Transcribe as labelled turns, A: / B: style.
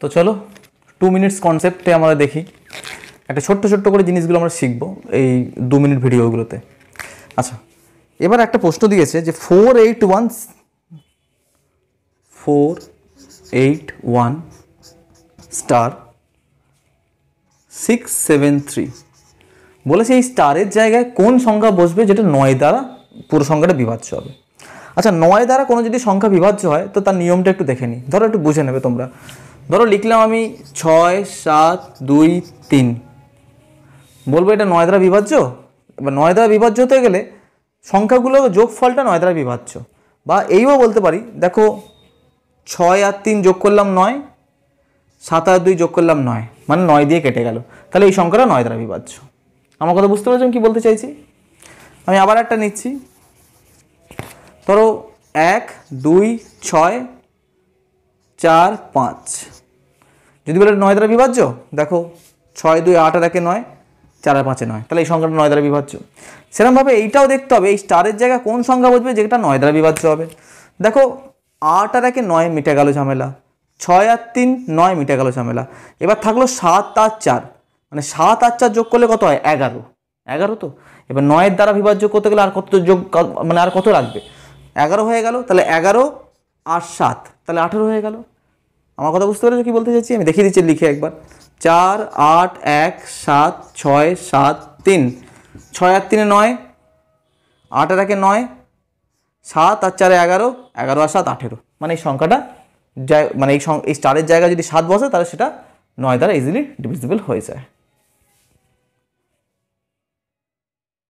A: তো চলো two minutes কনসেপ্টে আমরা দেখি একটা ছোট্ট ছোট্ট করে জিনিসগুলো আমরা শিখবো এই দু মিনিট ভিডিওগুলোতে আচ্ছা এবার একটা প্রশ্ন দিয়েছে যে four eight one four eight one star six seven three বলেছে এই স্টারের জায়গায় কোন সংখ্যা বসবে যেটা নয় দ্বারা পুরো সংখ্যাটা বিভাজ্য হবে আচ্ছা নয় দ্বারা কোনো যদি সংখ্যা বিভাজ্য হয় তো তার নিয়মটা একটু দেখে নিই ধরো একটু বুঝে নেবে তোমরা ধরো লিখলাম আমি ছয় সাত দুই তিন বলবো এটা নয় দ্বারা বিভাজ্য এবার নয় দ্বারা বিভাজ্য হতে গেলে সংখ্যাগুলো যোগফলটা নয় দ্বারা বিভাজ্য বা এইও বলতে পারি দেখো ছয় আর তিন যোগ করলাম নয় সাত আর দুই যোগ করলাম নয় মানে নয় দিয়ে কেটে গেল তাহলে এই সংখ্যাটা নয় দ্বারা বিভাজ্য আমার কথা বুঝতে পারছেন কি বলতে চাইছি আমি আবার একটা নিচ্ছি ধরো এক দুই ছয় চার পাঁচ যদি বলে নয় দ্বারা বিভাজ্য দেখো ছয় দুই আট আর একে নয় চার আর পাঁচে নয় তাহলে এই সংখ্যাটা নয় দ্বারা বিভাজ্য সেরকমভাবে এইটাও দেখতে হবে এই স্টারের জায়গায় কোন সংখ্যা বুঝবে যেটা নয় দ্বারা বিভাজ্য হবে দেখো আট আর একে নয় মিটে গেল ঝামেলা ছয় আর তিন নয় মিটে গেল ঝামেলা এবার থাকলো সাত আর চার মানে সাত আর চার যোগ করলে কত হয় এগারো এগারো তো এবার নয়ের দ্বারা বিভাজ্য করতে গেলে আর কত যোগ মানে আর কত লাগবে এগারো হয়ে গেল তাহলে এগারো আর সাত তাহলে আঠেরো হয়ে গেল আমার কথা বুঝতে পারছো কি বলতে চাইছি আমি দেখিয়ে দিচ্ছি লিখে একবার চার আট এক সাত ছয় সাত তিন ছয় আর তিনে নয় আট আর একে নয় সাত আর চারে এগারো এগারো আর সাত আঠেরো মানে এই সংখ্যাটা মানে এই স্টারের জায়গায় যদি সাত বসে তাহলে সেটা নয় দ্বারা ইজিলি ডিভিজিবল হয়ে যায়